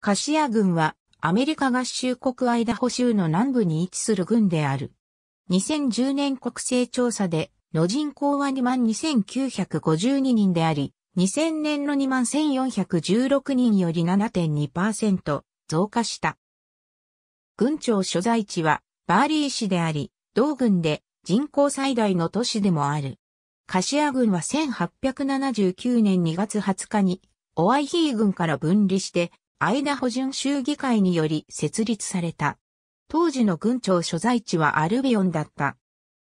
カシア軍はアメリカ合衆国アイダホ州の南部に位置する軍である。2010年国勢調査での人口は2万2952人であり、2000年の2万1416人より7.2%増加した。軍庁所在地はバーリー市であり、同軍で人口最大の都市でもある。カシア軍は1879年2月20日にオワイヒー軍から分離してアイダホ準州議会により設立された。当時の軍庁所在地はアルビオンだった。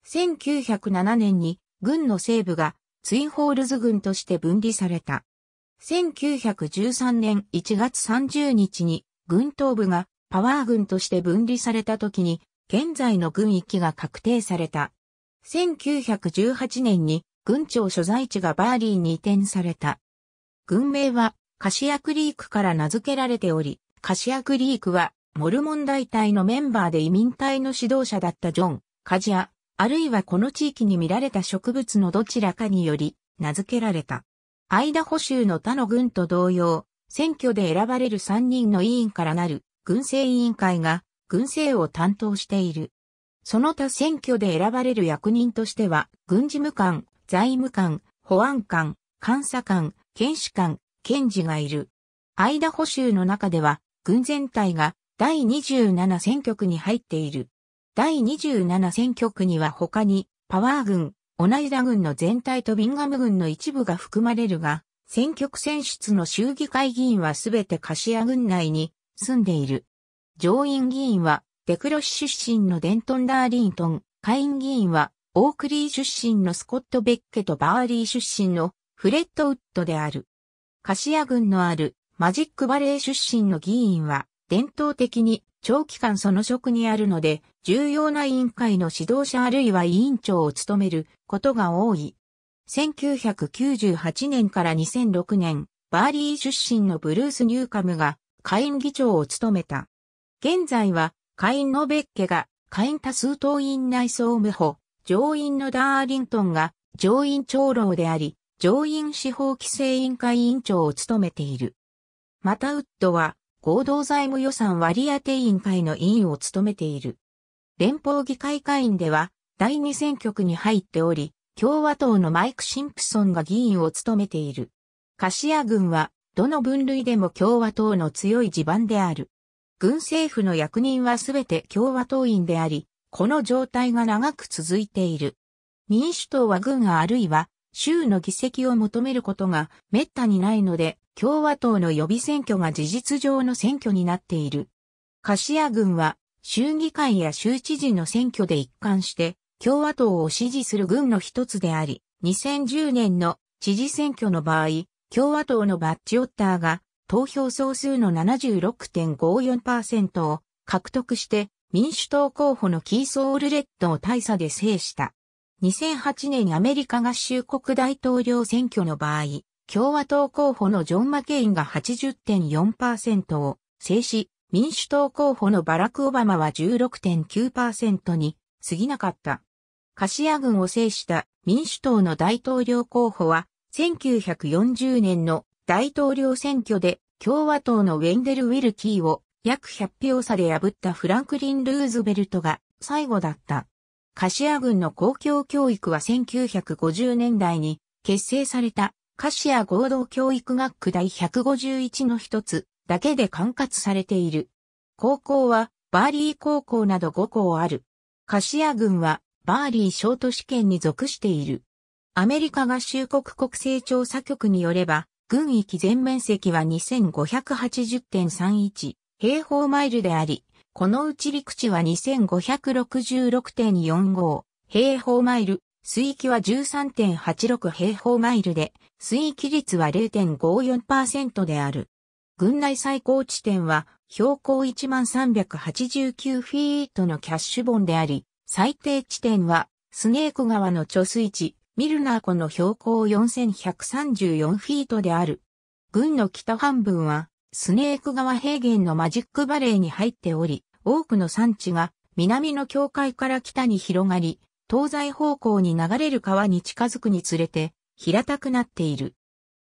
1907年に軍の西部がツインホールズ軍として分離された。1913年1月30日に軍東部がパワー軍として分離された時に現在の軍域が確定された。1918年に軍庁所在地がバーリーに移転された。軍名はカシアクリークから名付けられており、カシアクリークは、モルモン大隊のメンバーで移民隊の指導者だったジョン、カジア、あるいはこの地域に見られた植物のどちらかにより、名付けられた。アイダホ州の他の軍と同様、選挙で選ばれる3人の委員からなる軍政委員会が軍政を担当している。その他選挙で選ばれる役人としては、軍事務官、財務官、保安官、監査官、検視官、検事がいる。アイダホ州の中では、軍全体が第27選挙区に入っている。第27選挙区には他に、パワー軍、オナイダ軍の全体とビンガム軍の一部が含まれるが、選挙区選出の衆議会議員はすべてカシア軍内に住んでいる。上院議員は、デクロシ出身のデントン・ダーリントン、下院議員は、オークリー出身のスコット・ベッケとバーリー出身のフレッド・ウッドである。カシア軍のあるマジックバレー出身の議員は、伝統的に長期間その職にあるので、重要な委員会の指導者あるいは委員長を務めることが多い。1998年から2006年、バーリー出身のブルース・ニューカムが会員議長を務めた。現在は会員のベッケが会員多数党員内総務補、上院のダーリントンが上院長老であり、上院司法規制委員会委員長を務めている。またウッドは合同財務予算割当委員会の委員を務めている。連邦議会会員では第二選挙区に入っており、共和党のマイク・シンプソンが議員を務めている。カシア軍はどの分類でも共和党の強い地盤である。軍政府の役人はすべて共和党員であり、この状態が長く続いている。民主党は軍あるいは州の議席を求めることが滅多にないので、共和党の予備選挙が事実上の選挙になっている。カシア軍は、州議会や州知事の選挙で一貫して、共和党を支持する軍の一つであり、2010年の知事選挙の場合、共和党のバッジオッターが投票総数の76.54%を獲得して民主党候補のキーソールレッドを大差で制した。2008年アメリカ合衆国大統領選挙の場合、共和党候補のジョン・マケインが80.4%を制し、民主党候補のバラク・オバマは16.9%に過ぎなかった。カシア軍を制した民主党の大統領候補は、1940年の大統領選挙で共和党のウェンデル・ウィルキーを約100票差で破ったフランクリン・ルーズベルトが最後だった。カシア軍の公共教育は1950年代に結成されたカシア合同教育学区第151の一つだけで管轄されている。高校はバーリー高校など5校ある。カシア軍はバーリー小都試験に属している。アメリカ合衆国国勢調査局によれば、軍域全面積は2580.31平方マイルであり、このうち陸地は2566.45平方マイル、水域は13.86平方マイルで、水域率は0.54%である。軍内最高地点は標高1389フィートのキャッシュボンであり、最低地点はスネーク川の貯水池、ミルナー湖の標高4134フィートである。軍の北半分はスネーク川平原のマジックバレーに入っており、多くの産地が南の境界から北に広がり、東西方向に流れる川に近づくにつれて平たくなっている。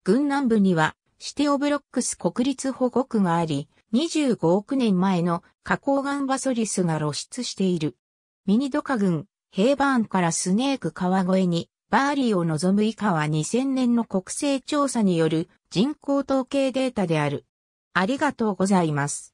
軍南部にはシテオブロックス国立保護区があり、25億年前の花崗岩バソリスが露出している。ミニドカ群、ヘイバーンからスネーク川越に、バーリーを望む以下は2000年の国勢調査による人口統計データである。ありがとうございます。